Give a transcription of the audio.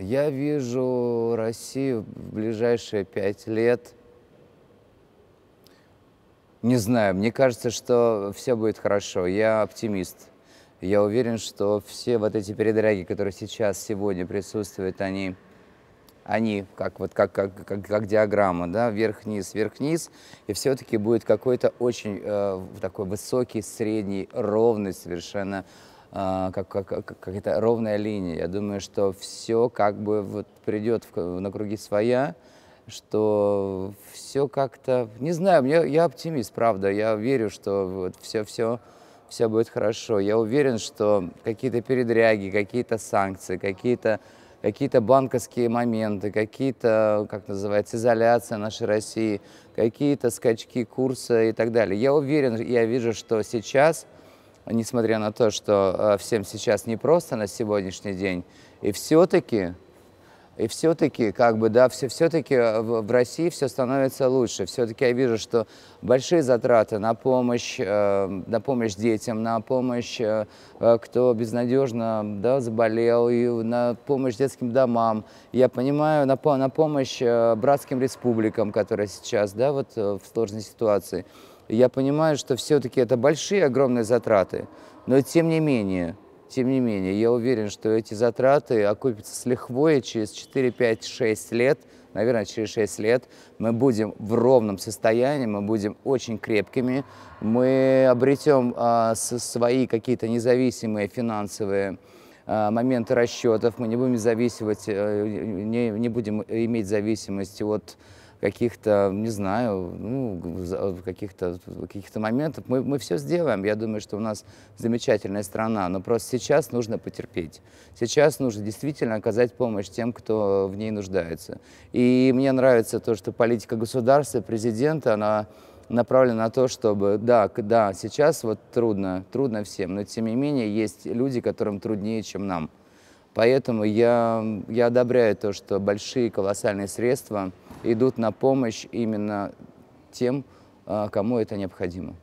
Я вижу Россию в ближайшие пять лет. Не знаю, мне кажется, что все будет хорошо. Я оптимист. Я уверен, что все вот эти передряги, которые сейчас, сегодня присутствуют, они, они как, вот, как, как, как, как диаграмма, да, вверх-вниз, вверх-вниз, и все-таки будет какой-то очень э, такой высокий, средний, ровный совершенно а, как, как, как какая-то ровная линия. Я думаю, что все как бы вот придет в, на круги своя, что все как-то... Не знаю, мне, я оптимист, правда. Я верю, что вот все-все все будет хорошо. Я уверен, что какие-то передряги, какие-то санкции, какие-то какие-то банковские моменты, какие-то, как называется, изоляция нашей России, какие-то скачки курса и так далее. Я уверен, я вижу, что сейчас – несмотря на то, что э, всем сейчас непросто на сегодняшний день. И все-таки, и все-таки, как бы, да, все, все-таки э, в России все становится лучше. Все-таки я вижу, что большие затраты на помощь, э, на помощь детям, на помощь, кто безнадежно да, заболел, и на помощь детским домам. Я понимаю, на, на помощь братским республикам, которые сейчас, да, вот в сложной ситуации. Я понимаю, что все-таки это большие, огромные затраты, но тем не менее, тем не менее, я уверен, что эти затраты окупятся с лихвой через 4, 5, 6 лет, наверное, через 6 лет мы будем в ровном состоянии, мы будем очень крепкими, мы обретем а, свои какие-то независимые финансовые а, моменты расчетов, мы не будем зависеть, э, не, не будем иметь зависимости от каких-то, не знаю, ну, каких-то каких моментов. Мы, мы все сделаем. Я думаю, что у нас замечательная страна, но просто сейчас нужно потерпеть. Сейчас нужно действительно оказать помощь тем, кто в ней нуждается. И мне нравится то, что политика государства, президента, она направлена на то, чтобы, да, да, сейчас вот трудно, трудно всем, но тем не менее есть люди, которым труднее, чем нам. Поэтому я, я одобряю то, что большие колоссальные средства – идут на помощь именно тем, а, кому это необходимо.